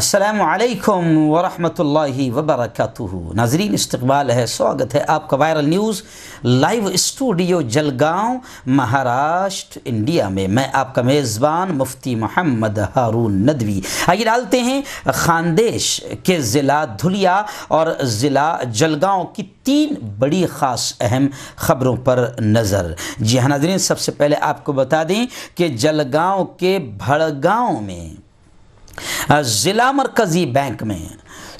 السلام علیکم ورحمۃ اللہ وبرکاتہ ناظرین استقبال ہے سواگت ہے آپ کا viral news live studio Jalgaon Maharashtra India میں میں آپ کا میزبان مفتی محمد ہارون ندوی آئیے ڈالتے ہیں خاندیش کے ضلع دھلیا اور ضلع جلگاؤں کی تین بڑی خاص اہم خبروں پر نظر جی ہاں ناظرین سب سے پہلے آپ کو بتا دیں کہ جلگاؤں کے بھڑگاؤں میں ضلع مرکزی بینک میں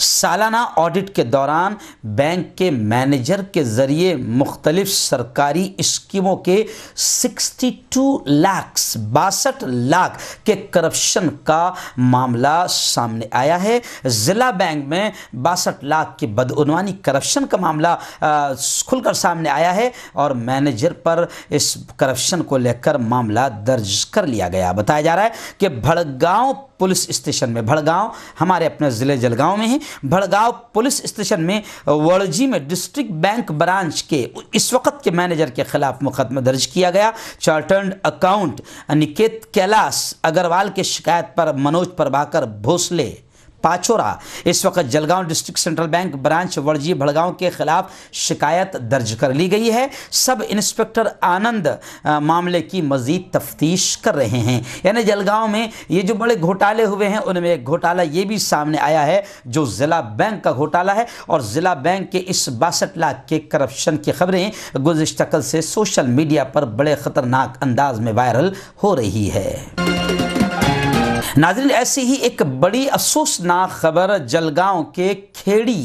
سالانہ آڈٹ کے دوران بینک کے مینیجر کے ذریعے مختلف سرکاری اسکیموں کے سکسٹی ٹو لاکس باسٹھ لاکھ کے کرپشن کا معاملہ سامنے آیا ہے ضلع بینک میں باسٹھ لاکھ کے بدعنوانی کرپشن کا معاملہ کھل کر سامنے آیا ہے اور مینیجر پر اس کرپشن کو لے کر معاملہ درج کر لیا گیا بتایا جا رہا ہے کہ بھڑگاؤں پولیس اسٹیشن میں بھڑگاؤں ہمارے اپنے ضلع جلگاؤں میں ہیں بھڑگاؤں پولیس اسٹیشن میں ورجی میں ڈسٹرکٹ بینک برانچ کے اس وقت کے مینیجر کے خلاف مقدمہ درج کیا گیا چارٹرڈ اکاؤنٹ نکیت کیلاس اگروال کے شکایت پر منوج پر بھوسلے پاچورا اس وقت Jalgaon district central bank branch ورجی بھڑگاؤں کے خلاف شکایت درج کر لی گئی ہے سب انسپیکٹر آنند معاملے کی مزید تفتیش کر رہے ہیں یعنی جلگاؤں میں یہ جو بڑے گھوٹالے ہوئے ہیں ان میں ایک گھوٹالہ یہ بھی سامنے آیا ہے جو ضلع بینک کا گھوٹالہ ہے اور ضلع بینک کے اس باسٹھ لاکھ کے کرپشن کی خبریں گزشتہ کل سے سوشل میڈیا پر بڑے خطرناک انداز میں وائرل ہو رہی ہے ناظرین ایسی ہی ایک بڑی افسوسناک خبر جلگاؤں کے کھیڑی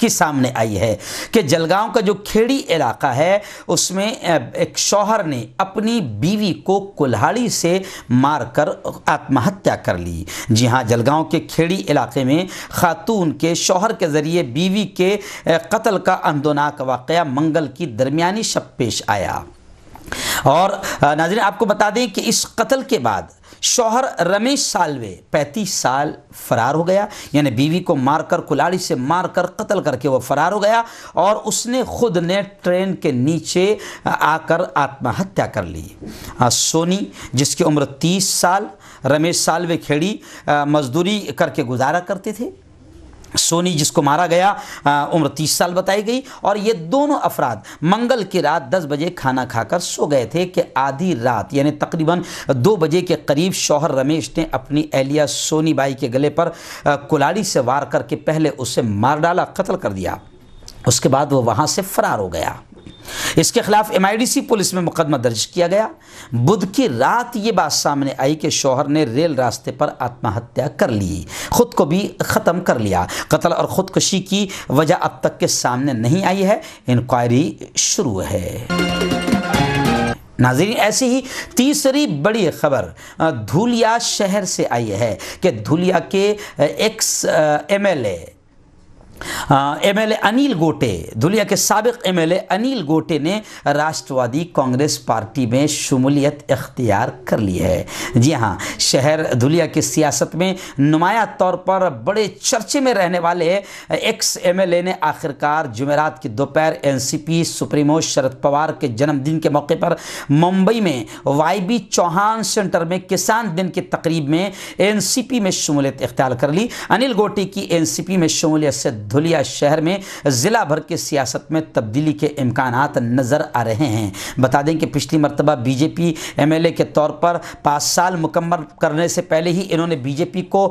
کی سامنے آئی ہے کہ جلگاؤں کا جو کھیڑی علاقہ ہے اس میں ایک شوہر نے اپنی بیوی کو کلہاڑی سے مار کر آتم ہتیا کر لی جی ہاں جلگاؤں کے کھیڑی علاقے میں خاتون کے شوہر کے ذریعے بیوی کے قتل کا اندوناک واقعہ منگل کی درمیانی شب پیش آیا اور ناظرین آپ کو بتا دیں کہ اس قتل کے بعد شوہر رمیش سالوے پینتیس سال فرار ہو گیا یعنی بیوی کو مار کر کلاڑی سے مار کر قتل کر کے وہ فرار ہو گیا اور اس نے خود نے ٹرین کے نیچے آ کر آتم ہتیا کر لی سونی جس کی عمر تیس سال رمیش سالوے کھیڑی مزدوری کر کے گزارا کرتے تھے سونی جس کو مارا گیا عمر تیس سال بتائی گئی اور یہ دونوں افراد منگل کی رات دس بجے کھانا کھا کر سو گئے تھے کہ آدھی رات یعنی تقریباً دو بجے کے قریب شوہر رمیش نے اپنی اہلیہ سونی بائی کے گلے پر کلاڑی سے وار کر کے پہلے اسے مار ڈالا قتل کر دیا اس کے بعد وہ وہاں سے فرار ہو گیا اس کے خلاف M I D C police میں مقدمہ درج کیا گیا بدھ کی رات یہ بات سامنے آئی کہ شوہر نے ریل راستے پر کر لی خود کو بھی ختم کر لیا قتل اور خودکشی کی وجہ اب تک کے سامنے نہیں آئی ہے انکوائری شروع ہے ناظرین ایسی ہی تیسری بڑی خبر دھولیا شہر سے آئی ہے کہ دھولیا کے ex M L A M L A Anil Gote Dhulia کے سابق M L A Anil Gote نے راشٹروادی کانگریس پارٹی میں شمولیت اختیار کر لی ہے جی ہاں شہر دلیا کی سیاست میں نمایاں طور پر بڑے چرچے میں رہنے والے ایکس ایم ایل اے نے آخرکار جمعرات کی دوپہر این سی پی سپریمو شرد پوار کے جنم دن کے موقع پر ممبئی میں وائی بی چوہان سینٹر میں کسان دن کی تقریب میں این سی پی میں شمولیت اختیار کر لی انیل گوٹے کی این سی پی میں شمولیت سے دھلیا شہر میں ضلع بھر کے سیاست میں تبدیلی کے امکانات نظر آ رہے ہیں بتا دیں کہ پچھلی مرتبہ B J P M L A کے طور پر پانچ سال مکمل کرنے سے پہلے ہی انہوں نے بی جے پی کو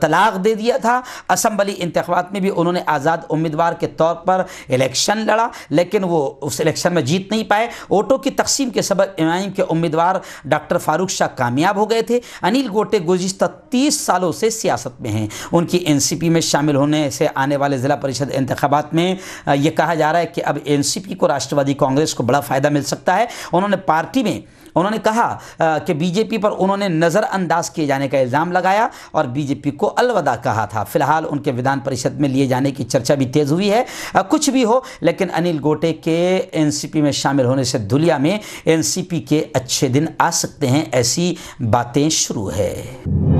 طلاق دے دیا تھا اسمبلی انتخابات میں بھی انہوں نے آزاد امیدوار کے طور پر الیکشن لڑا لیکن وہ اس الیکشن میں جیت نہیں پائے ووٹوں کی تقسیم کے سبب ایم ایم کے امیدوار ڈاکٹر فاروق شاہ کامیاب ہو گئے تھے انل گوٹے گزشتہ تیس سالوں سے سیاست میں ہیں ان کی این سی پی میں شامل ہونے سے آنے والے والے ضلع پریشد انتخابات میں یہ کہا جا رہا ہے کہ اب این سی پی کو راشٹروادی کانگریس کو بڑا فائدہ مل سکتا ہے انہوں نے پارٹی میں انہوں نے کہا کہ بی جے پی پر انہوں نے نظر انداز کیے جانے کا الزام لگایا اور بی جے پی کو الوداع کہا تھا فی الحال ان کے ودھان پریشد میں لیے جانے کی چرچا بھی تیز ہوئی ہے کچھ بھی ہو لیکن انیل گوٹے کے این سی پی میں شامل ہونے سے دلیا میں این سی پی کے اچھے دن آ سکتے ہیں ایسی باتیں شروع ہے